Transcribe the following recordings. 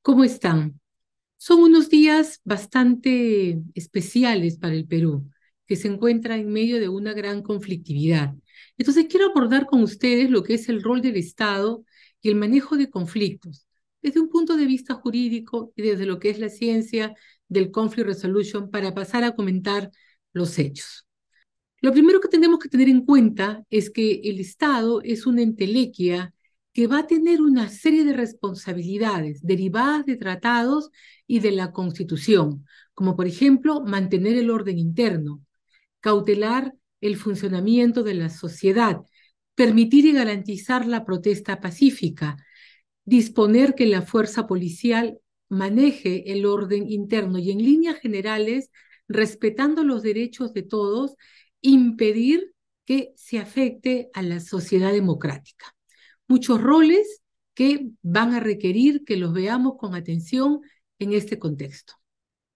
¿Cómo están? Son unos días bastante especiales para el Perú, que se encuentra en medio de una gran conflictividad. Entonces quiero abordar con ustedes lo que es el rol del Estado y el manejo de conflictos, desde un punto de vista jurídico y desde lo que es la ciencia del conflict resolution para pasar a comentar los hechos. Lo primero que tenemos que tener en cuenta es que el Estado es una entelequia que va a tener una serie de responsabilidades derivadas de tratados y de la Constitución, como por ejemplo mantener el orden interno, cautelar el funcionamiento de la sociedad, permitir y garantizar la protesta pacífica, disponer que la fuerza policial maneje el orden interno y en líneas generales, respetando los derechos de todos, impedir que se afecte a la sociedad democrática muchos roles que van a requerir que los veamos con atención en este contexto.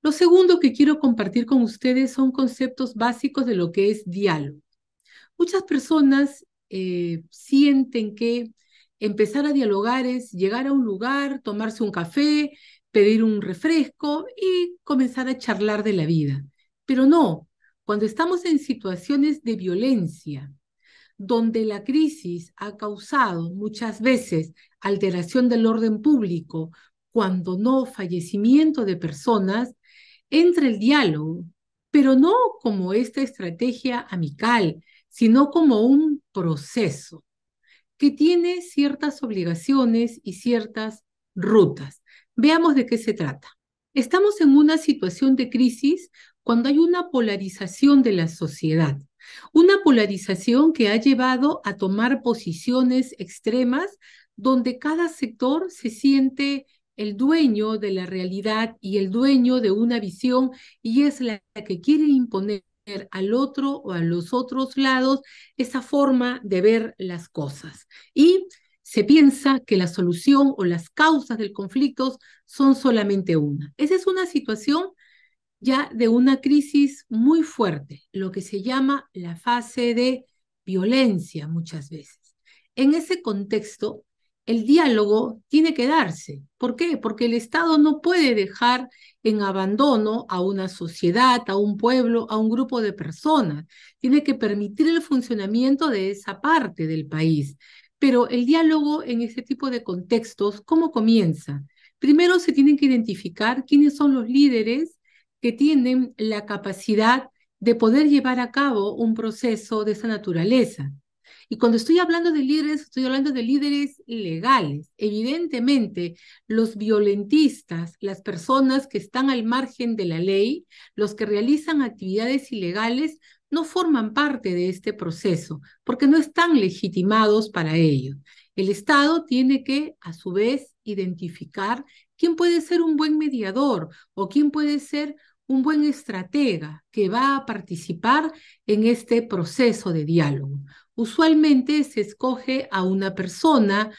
Lo segundo que quiero compartir con ustedes son conceptos básicos de lo que es diálogo. Muchas personas eh, sienten que empezar a dialogar es llegar a un lugar, tomarse un café, pedir un refresco y comenzar a charlar de la vida. Pero no, cuando estamos en situaciones de violencia, donde la crisis ha causado muchas veces alteración del orden público, cuando no fallecimiento de personas, entra el diálogo, pero no como esta estrategia amical, sino como un proceso que tiene ciertas obligaciones y ciertas rutas. Veamos de qué se trata. Estamos en una situación de crisis cuando hay una polarización de la sociedad. Una polarización que ha llevado a tomar posiciones extremas donde cada sector se siente el dueño de la realidad y el dueño de una visión y es la que quiere imponer al otro o a los otros lados esa forma de ver las cosas. Y se piensa que la solución o las causas del conflicto son solamente una. Esa es una situación ya de una crisis muy fuerte, lo que se llama la fase de violencia muchas veces. En ese contexto, el diálogo tiene que darse. ¿Por qué? Porque el Estado no puede dejar en abandono a una sociedad, a un pueblo, a un grupo de personas. Tiene que permitir el funcionamiento de esa parte del país. Pero el diálogo en ese tipo de contextos, ¿cómo comienza? Primero se tienen que identificar quiénes son los líderes que tienen la capacidad de poder llevar a cabo un proceso de esa naturaleza. Y cuando estoy hablando de líderes, estoy hablando de líderes legales. Evidentemente, los violentistas, las personas que están al margen de la ley, los que realizan actividades ilegales, no forman parte de este proceso porque no están legitimados para ello. El Estado tiene que, a su vez, identificar quién puede ser un buen mediador o quién puede ser un buen estratega que va a participar en este proceso de diálogo. Usualmente se escoge a una persona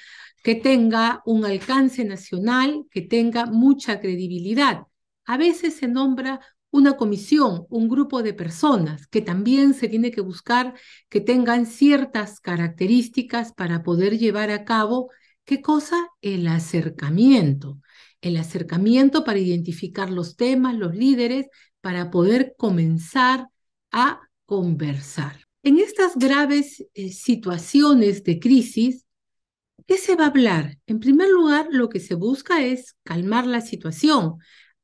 que tenga un alcance nacional, que tenga mucha credibilidad. A veces se nombra una comisión, un grupo de personas que también se tiene que buscar que tengan ciertas características para poder llevar a cabo, ¿qué cosa? El acercamiento. El acercamiento para identificar los temas, los líderes, para poder comenzar a conversar. En estas graves eh, situaciones de crisis, ¿qué se va a hablar? En primer lugar, lo que se busca es calmar la situación,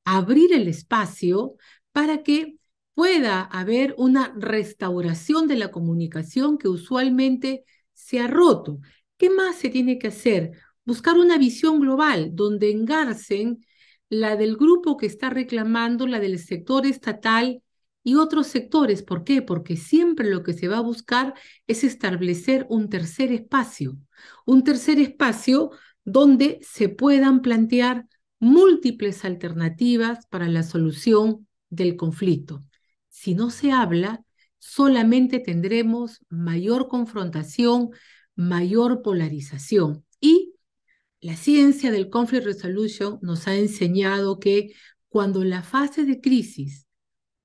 abrir el espacio para que pueda haber una restauración de la comunicación que usualmente se ha roto. ¿Qué más se tiene que hacer? Buscar una visión global donde engarcen la del grupo que está reclamando, la del sector estatal y otros sectores. ¿Por qué? Porque siempre lo que se va a buscar es establecer un tercer espacio, un tercer espacio donde se puedan plantear múltiples alternativas para la solución del conflicto. Si no se habla, solamente tendremos mayor confrontación, mayor polarización. Y la ciencia del conflict resolution nos ha enseñado que cuando la fase de crisis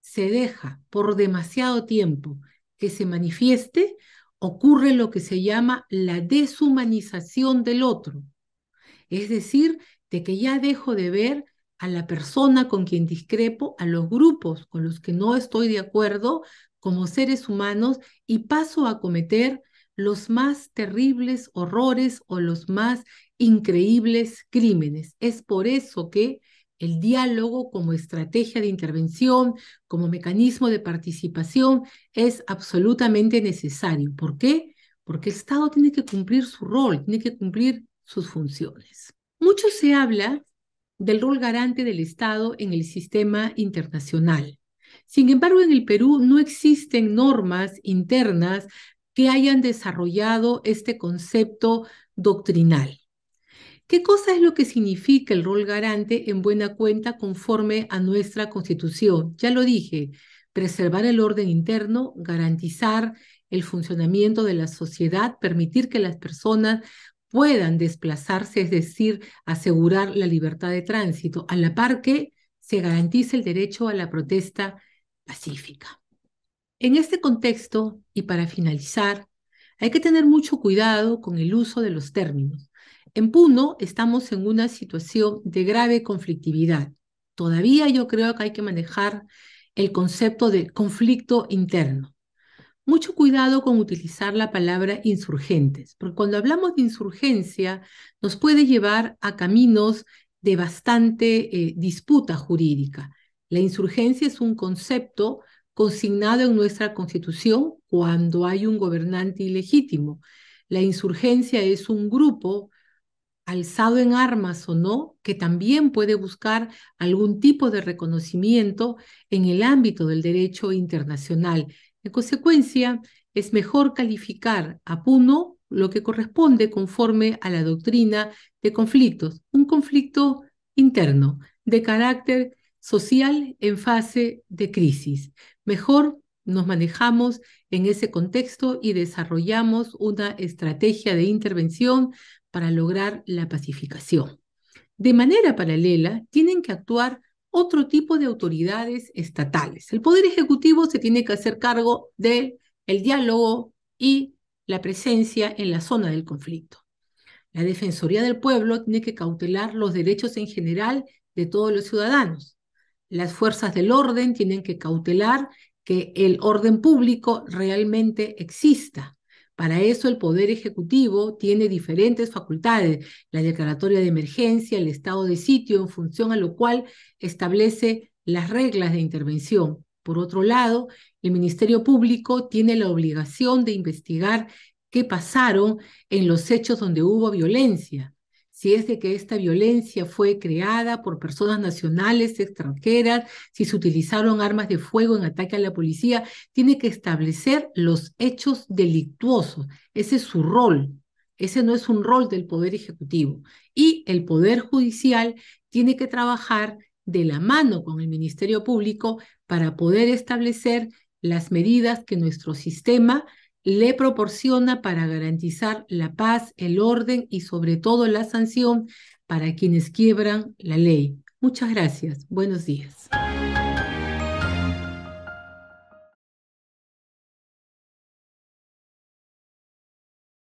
se deja por demasiado tiempo que se manifieste, ocurre lo que se llama la deshumanización del otro. Es decir, de que ya dejo de ver a la persona con quien discrepo, a los grupos con los que no estoy de acuerdo como seres humanos y paso a cometer los más terribles horrores o los más increíbles crímenes. Es por eso que el diálogo como estrategia de intervención, como mecanismo de participación, es absolutamente necesario. ¿Por qué? Porque el Estado tiene que cumplir su rol, tiene que cumplir sus funciones. Mucho se habla del rol garante del Estado en el sistema internacional. Sin embargo, en el Perú no existen normas internas que hayan desarrollado este concepto doctrinal. ¿Qué cosa es lo que significa el rol garante en buena cuenta conforme a nuestra constitución? Ya lo dije, preservar el orden interno, garantizar el funcionamiento de la sociedad, permitir que las personas puedan desplazarse, es decir, asegurar la libertad de tránsito, a la par que se garantice el derecho a la protesta pacífica. En este contexto, y para finalizar, hay que tener mucho cuidado con el uso de los términos. En Puno estamos en una situación de grave conflictividad. Todavía yo creo que hay que manejar el concepto de conflicto interno mucho cuidado con utilizar la palabra insurgentes, porque cuando hablamos de insurgencia nos puede llevar a caminos de bastante eh, disputa jurídica. La insurgencia es un concepto consignado en nuestra Constitución cuando hay un gobernante ilegítimo. La insurgencia es un grupo alzado en armas o no, que también puede buscar algún tipo de reconocimiento en el ámbito del derecho internacional en consecuencia, es mejor calificar a Puno lo que corresponde conforme a la doctrina de conflictos, un conflicto interno de carácter social en fase de crisis. Mejor nos manejamos en ese contexto y desarrollamos una estrategia de intervención para lograr la pacificación. De manera paralela, tienen que actuar otro tipo de autoridades estatales. El Poder Ejecutivo se tiene que hacer cargo del diálogo y la presencia en la zona del conflicto. La Defensoría del Pueblo tiene que cautelar los derechos en general de todos los ciudadanos. Las fuerzas del orden tienen que cautelar que el orden público realmente exista. Para eso el Poder Ejecutivo tiene diferentes facultades, la declaratoria de emergencia, el estado de sitio, en función a lo cual establece las reglas de intervención. Por otro lado, el Ministerio Público tiene la obligación de investigar qué pasaron en los hechos donde hubo violencia si es de que esta violencia fue creada por personas nacionales, extranjeras, si se utilizaron armas de fuego en ataque a la policía, tiene que establecer los hechos delictuosos. Ese es su rol. Ese no es un rol del Poder Ejecutivo. Y el Poder Judicial tiene que trabajar de la mano con el Ministerio Público para poder establecer las medidas que nuestro sistema le proporciona para garantizar la paz, el orden y sobre todo la sanción para quienes quiebran la ley. Muchas gracias. Buenos días.